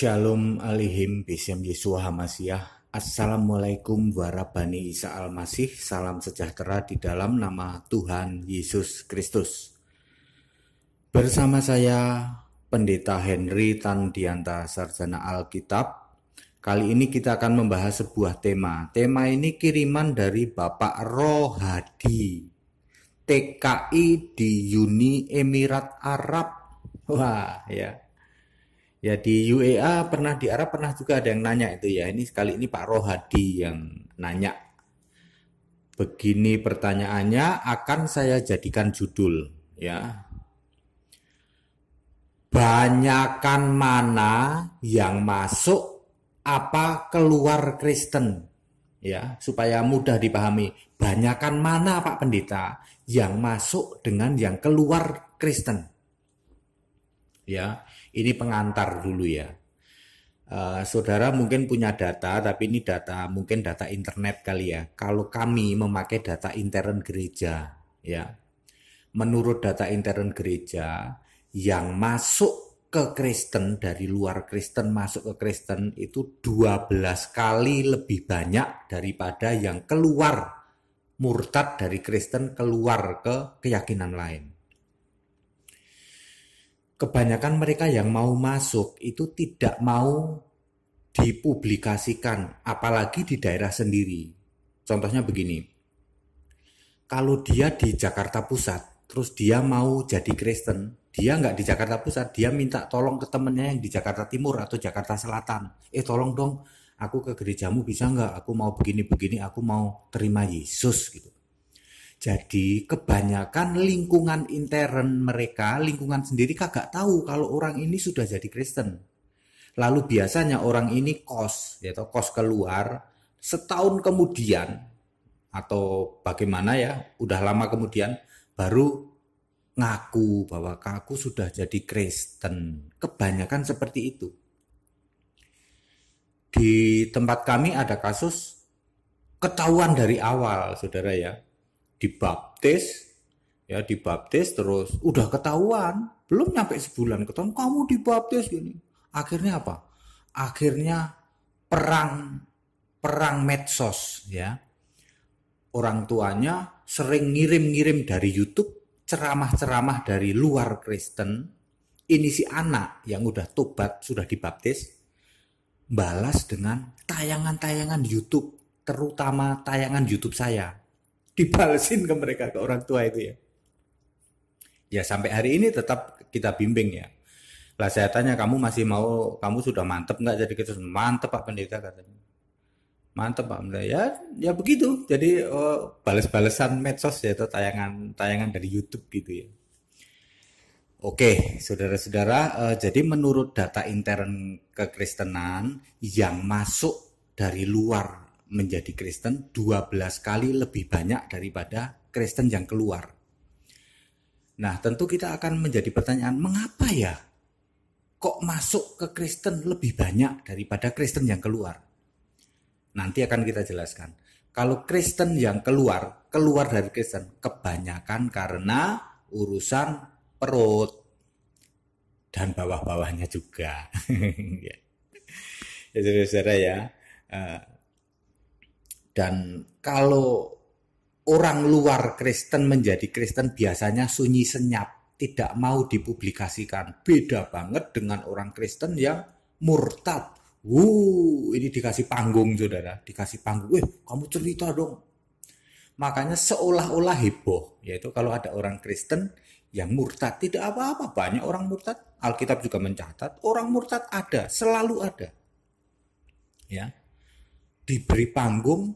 Shalom alihim bisem Yesua Hamasiah Assalamualaikum warabani Isa Almasih Salam sejahtera di dalam nama Tuhan Yesus Kristus Bersama saya Pendeta Henry Tan Dianta Sarjana Alkitab Kali ini kita akan membahas sebuah tema Tema ini kiriman dari Bapak Rohadi TKI di Uni Emirat Arab Wah ya Ya di UEA pernah di Arab pernah juga ada yang nanya itu ya. Ini sekali ini Pak Rohadi yang nanya. Begini pertanyaannya akan saya jadikan judul ya. Banyakan mana yang masuk apa keluar Kristen ya supaya mudah dipahami. Banyakan mana Pak Pendeta yang masuk dengan yang keluar Kristen. Ya ini pengantar dulu ya. Uh, saudara mungkin punya data, tapi ini data mungkin data internet kali ya. Kalau kami memakai data intern gereja, ya, menurut data intern gereja yang masuk ke Kristen dari luar Kristen masuk ke Kristen itu 12 kali lebih banyak daripada yang keluar murtad dari Kristen keluar ke keyakinan lain kebanyakan mereka yang mau masuk itu tidak mau dipublikasikan, apalagi di daerah sendiri. Contohnya begini, kalau dia di Jakarta Pusat, terus dia mau jadi Kristen, dia nggak di Jakarta Pusat, dia minta tolong ke temennya yang di Jakarta Timur atau Jakarta Selatan. Eh tolong dong, aku ke gerejamu bisa nggak? Aku mau begini-begini, aku mau terima Yesus gitu. Jadi kebanyakan lingkungan intern mereka, lingkungan sendiri kagak tahu kalau orang ini sudah jadi Kristen. Lalu biasanya orang ini kos, yaitu kos keluar setahun kemudian atau bagaimana ya, udah lama kemudian baru ngaku bahwa aku sudah jadi Kristen. Kebanyakan seperti itu. Di tempat kami ada kasus ketahuan dari awal, saudara ya dibaptis ya dibaptis terus udah ketahuan belum nyampe sebulan ketahuan kamu dibaptis gini akhirnya apa akhirnya perang perang medsos ya orang tuanya sering ngirim-ngirim dari YouTube ceramah-ceramah dari luar Kristen ini si anak yang udah tobat sudah dibaptis balas dengan tayangan-tayangan YouTube terutama tayangan YouTube saya dibalesin ke mereka ke orang tua itu ya. Ya sampai hari ini tetap kita bimbing ya. Lah saya tanya kamu masih mau kamu sudah mantep nggak jadi kita mantep Pak Pendeta katanya. Mantep Pak Pendeta ya ya begitu. Jadi oh, balas-balasan medsos yaitu tayangan tayangan dari YouTube gitu ya. Oke, saudara-saudara, eh, jadi menurut data intern kekristenan yang masuk dari luar menjadi Kristen 12 kali lebih banyak daripada Kristen yang keluar. Nah, tentu kita akan menjadi pertanyaan, mengapa ya kok masuk ke Kristen lebih banyak daripada Kristen yang keluar? Nanti akan kita jelaskan. Kalau Kristen yang keluar, keluar dari Kristen, kebanyakan karena urusan perut dan bawah-bawahnya juga. ya saudara-saudara ya, eh, dan kalau orang luar Kristen menjadi Kristen biasanya sunyi senyap, tidak mau dipublikasikan. Beda banget dengan orang Kristen yang murtad. Wuh, ini dikasih panggung saudara, dikasih panggung. Eh, kamu cerita dong. Makanya seolah-olah heboh, yaitu kalau ada orang Kristen yang murtad, tidak apa-apa. Banyak orang murtad, Alkitab juga mencatat, orang murtad ada, selalu ada. Ya, diberi panggung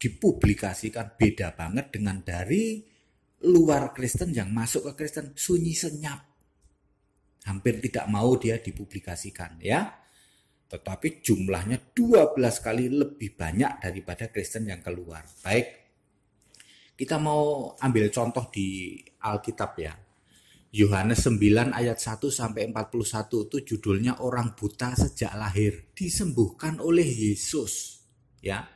dipublikasikan beda banget dengan dari luar Kristen yang masuk ke Kristen sunyi senyap hampir tidak mau dia dipublikasikan ya tetapi jumlahnya 12 kali lebih banyak daripada Kristen yang keluar. Baik, kita mau ambil contoh di Alkitab ya. Yohanes 9 ayat 1 sampai 41 itu judulnya orang buta sejak lahir disembuhkan oleh Yesus ya.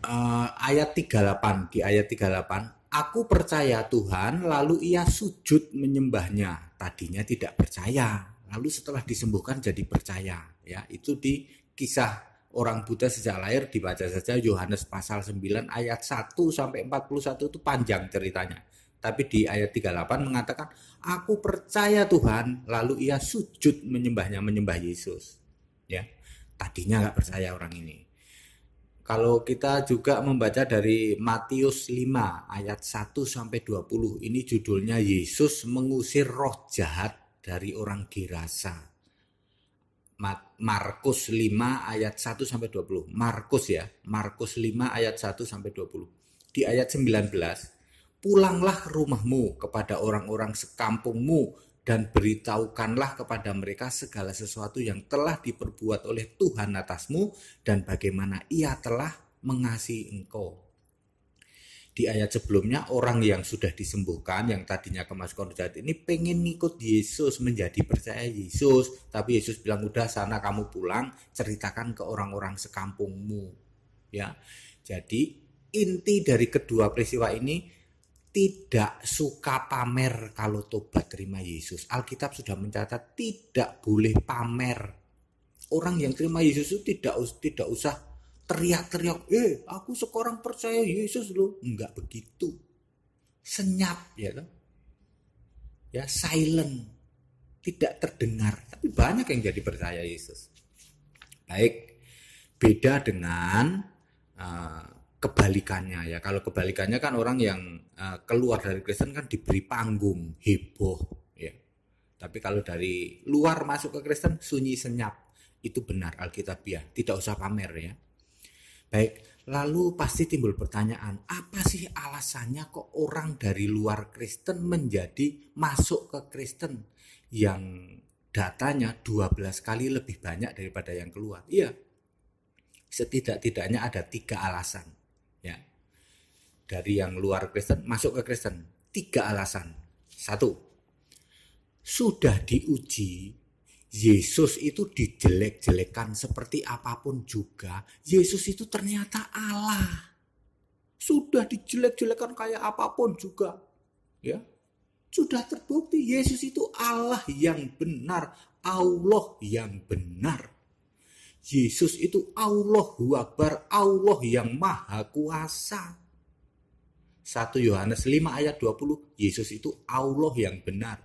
Uh, ayat 38 di ayat 38 aku percaya Tuhan lalu ia sujud menyembahnya tadinya tidak percaya lalu setelah disembuhkan jadi percaya ya itu di kisah orang buta sejak lahir dibaca saja Yohanes pasal 9 ayat 1 sampai 41 itu panjang ceritanya. Tapi di ayat 38 mengatakan, "Aku percaya Tuhan," lalu ia sujud menyembahnya menyembah Yesus. Ya tadinya ya. nggak percaya orang ini. Kalau kita juga membaca dari Matius 5 ayat 1 sampai 20, ini judulnya Yesus mengusir roh jahat dari orang Gerasa. Markus 5 ayat 1 sampai 20. Markus ya, Markus 5 ayat 1 sampai 20. Di ayat 19, pulanglah rumahmu kepada orang-orang sekampungmu dan beritahukanlah kepada mereka segala sesuatu yang telah diperbuat oleh Tuhan atasmu dan bagaimana ia telah mengasihi engkau. Di ayat sebelumnya orang yang sudah disembuhkan yang tadinya kemasukan jahat ini pengen ikut Yesus menjadi percaya Yesus tapi Yesus bilang udah sana kamu pulang ceritakan ke orang-orang sekampungmu ya. Jadi inti dari kedua peristiwa ini tidak suka pamer kalau tobat terima Yesus. Alkitab sudah mencatat tidak boleh pamer. Orang yang terima Yesus itu tidak tidak usah teriak-teriak, "Eh, aku sekarang percaya Yesus loh." Enggak begitu. Senyap ya kan? Ya, silent. Tidak terdengar. Tapi banyak yang jadi percaya Yesus. Baik. Beda dengan uh, kebalikannya ya. Kalau kebalikannya kan orang yang uh, keluar dari Kristen kan diberi panggung, heboh ya. Tapi kalau dari luar masuk ke Kristen sunyi senyap. Itu benar Alkitabiah, tidak usah pamer ya. Baik, lalu pasti timbul pertanyaan, apa sih alasannya kok orang dari luar Kristen menjadi masuk ke Kristen yang datanya 12 kali lebih banyak daripada yang keluar? Iya, setidak-tidaknya ada tiga alasan dari yang luar Kristen masuk ke Kristen. Tiga alasan. Satu, sudah diuji Yesus itu dijelek-jelekan seperti apapun juga. Yesus itu ternyata Allah. Sudah dijelek-jelekan kayak apapun juga. Ya. Sudah terbukti Yesus itu Allah yang benar, Allah yang benar. Yesus itu Allah Akbar, Allah yang Maha Kuasa. 1 Yohanes 5 ayat 20, Yesus itu Allah yang benar.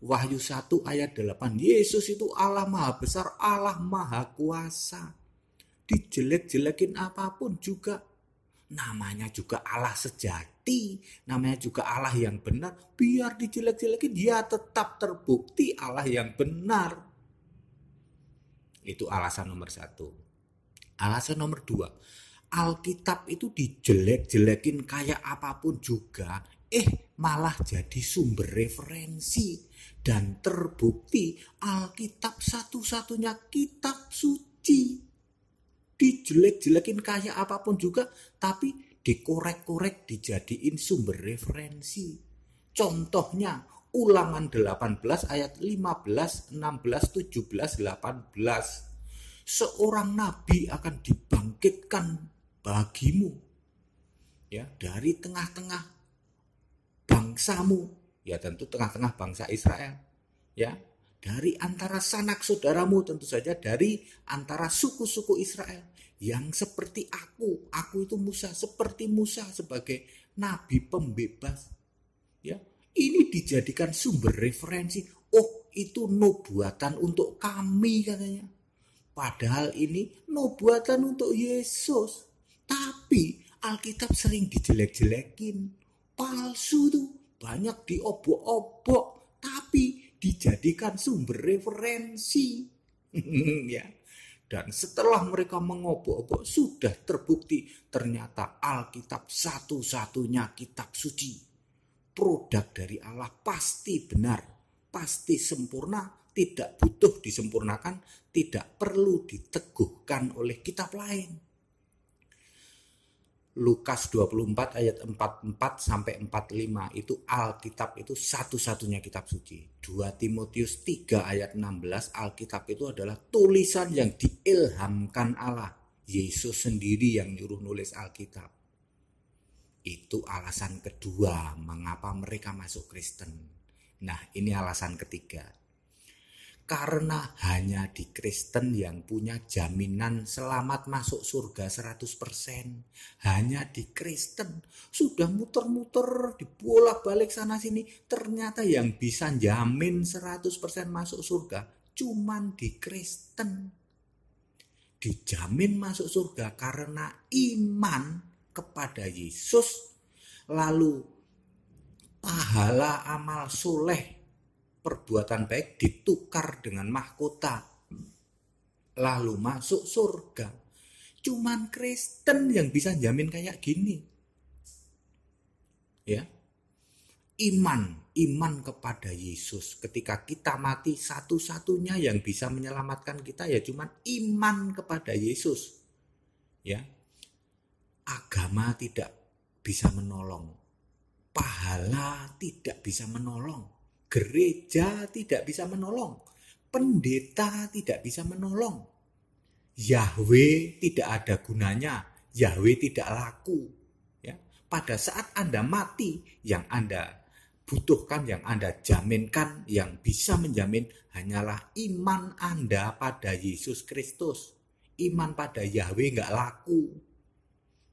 Wahyu 1 ayat 8, Yesus itu Allah Maha Besar, Allah Maha Kuasa. Dijelek-jelekin apapun juga. Namanya juga Allah sejati, namanya juga Allah yang benar. Biar dijelek-jelekin, dia tetap terbukti Allah yang benar. Itu alasan nomor satu. Alasan nomor dua, Alkitab itu dijelek-jelekin kayak apapun juga, eh malah jadi sumber referensi dan terbukti Alkitab satu-satunya kitab suci. Dijelek-jelekin kayak apapun juga, tapi dikorek-korek dijadiin sumber referensi. Contohnya Ulangan 18 ayat 15, 16, 17, 18. Seorang nabi akan dibangkitkan bagimu ya dari tengah-tengah bangsamu ya tentu tengah-tengah bangsa Israel ya dari antara sanak saudaramu tentu saja dari antara suku-suku Israel yang seperti aku aku itu Musa seperti Musa sebagai nabi pembebas ya ini dijadikan sumber referensi oh itu nubuatan untuk kami katanya Padahal ini nubuatan untuk Yesus. Alkitab sering dijelek-jelekin. Palsu tuh. Banyak diobok-obok. Tapi dijadikan sumber referensi. ya. Dan setelah mereka mengobok-obok sudah terbukti ternyata Alkitab satu-satunya kitab suci. Produk dari Allah pasti benar, pasti sempurna, tidak butuh disempurnakan, tidak perlu diteguhkan oleh kitab lain. Lukas 24 ayat 44 sampai 45 itu Alkitab itu satu-satunya kitab suci. 2 Timotius 3 ayat 16 Alkitab itu adalah tulisan yang diilhamkan Allah. Yesus sendiri yang nyuruh nulis Alkitab. Itu alasan kedua mengapa mereka masuk Kristen. Nah, ini alasan ketiga karena hanya di Kristen yang punya jaminan selamat masuk surga 100%. Hanya di Kristen sudah muter-muter di bola balik sana sini ternyata yang bisa jamin 100% masuk surga cuman di Kristen. Dijamin masuk surga karena iman kepada Yesus lalu pahala amal soleh perbuatan baik ditukar dengan mahkota. Lalu masuk surga. Cuman Kristen yang bisa jamin kayak gini. Ya. Iman, iman kepada Yesus. Ketika kita mati satu-satunya yang bisa menyelamatkan kita ya cuman iman kepada Yesus. Ya. Agama tidak bisa menolong. Pahala tidak bisa menolong Gereja tidak bisa menolong. Pendeta tidak bisa menolong. Yahweh tidak ada gunanya. Yahweh tidak laku. Ya. Pada saat Anda mati, yang Anda butuhkan, yang Anda jaminkan, yang bisa menjamin hanyalah iman Anda pada Yesus Kristus. Iman pada Yahweh nggak laku.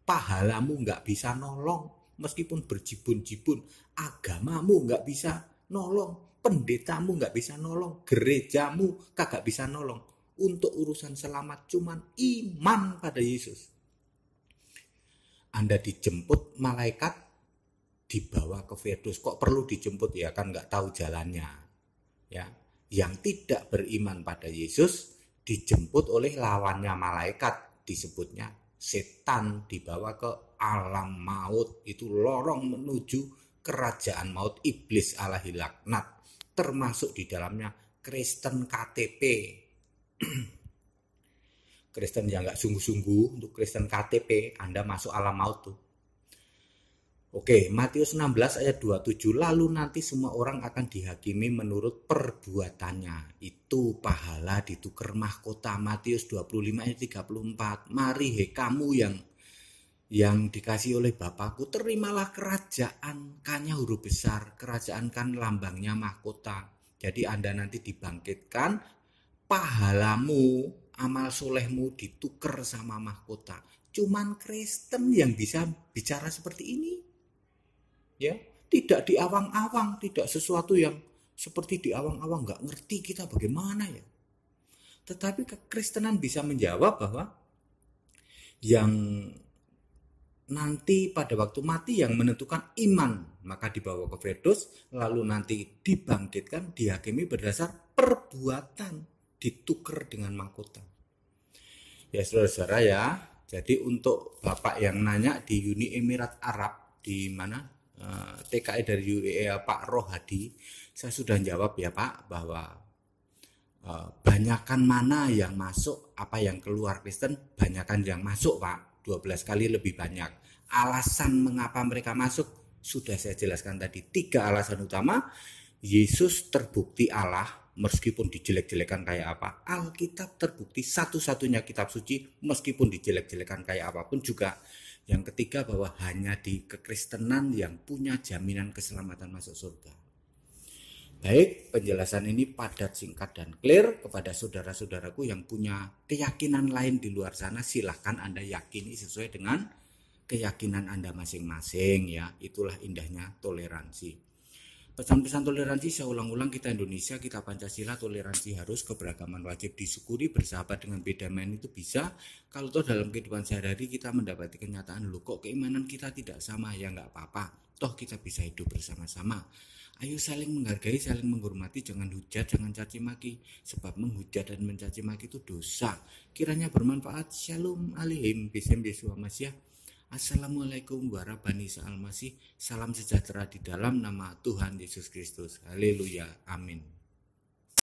Pahalamu nggak bisa nolong meskipun berjibun-jibun agamamu nggak bisa nolong. Pendetamu nggak bisa nolong, gerejamu kagak bisa nolong. Untuk urusan selamat cuman iman pada Yesus. Anda dijemput malaikat dibawa ke Firdus Kok perlu dijemput ya kan nggak tahu jalannya. Ya, yang tidak beriman pada Yesus dijemput oleh lawannya malaikat disebutnya setan dibawa ke alam maut itu lorong menuju kerajaan maut iblis ala hilaknat termasuk di dalamnya Kristen KTP Kristen yang nggak sungguh-sungguh untuk Kristen KTP Anda masuk alam maut tuh Oke, Matius 16 ayat 27 lalu nanti semua orang akan dihakimi menurut perbuatannya. Itu pahala ditukar mahkota Matius 25 ayat 34. Mari he kamu yang yang dikasih oleh Bapakku, terimalah kerajaan kannya huruf besar, kerajaan kan lambangnya mahkota. Jadi Anda nanti dibangkitkan, pahalamu, amal solehmu ditukar sama mahkota. Cuman Kristen yang bisa bicara seperti ini. Ya, tidak diawang-awang, tidak sesuatu yang seperti diawang-awang nggak ngerti kita bagaimana ya. Tetapi kekristenan bisa menjawab bahwa yang nanti pada waktu mati yang menentukan iman maka dibawa ke Firdaus lalu nanti dibangkitkan dihakimi berdasar perbuatan ditukar dengan mangkota. ya saudara ya jadi untuk bapak yang nanya di Uni Emirat Arab di mana eh, TKI e dari UAE Pak Rohadi saya sudah jawab ya Pak bahwa eh, banyakan mana yang masuk apa yang keluar Kristen banyakan yang masuk Pak 12 kali lebih banyak. Alasan mengapa mereka masuk sudah saya jelaskan tadi. Tiga alasan utama Yesus terbukti Allah meskipun dijelek-jelekan kayak apa. Alkitab terbukti satu-satunya kitab suci meskipun dijelek-jelekan kayak apapun juga. Yang ketiga bahwa hanya di kekristenan yang punya jaminan keselamatan masuk surga. Baik, penjelasan ini padat, singkat, dan clear. Kepada saudara-saudaraku yang punya keyakinan lain di luar sana, silahkan Anda yakini sesuai dengan keyakinan Anda masing-masing. Ya, itulah indahnya toleransi. Pesan-pesan toleransi saya ulang-ulang kita Indonesia, kita Pancasila, toleransi harus, keberagaman wajib disyukuri, bersahabat dengan beda main itu bisa. Kalau toh dalam kehidupan sehari-hari kita mendapati kenyataan loh kok keimanan kita tidak sama ya nggak apa-apa. Toh kita bisa hidup bersama-sama. Ayo saling menghargai, saling menghormati, jangan hujat, jangan caci maki. Sebab menghujat dan mencaci maki itu dosa. Kiranya bermanfaat. Shalom alaikum bisem Assalamualaikum warahmatullahi wabarakatuh. Salam sejahtera di dalam nama Tuhan Yesus Kristus. Haleluya. Amin.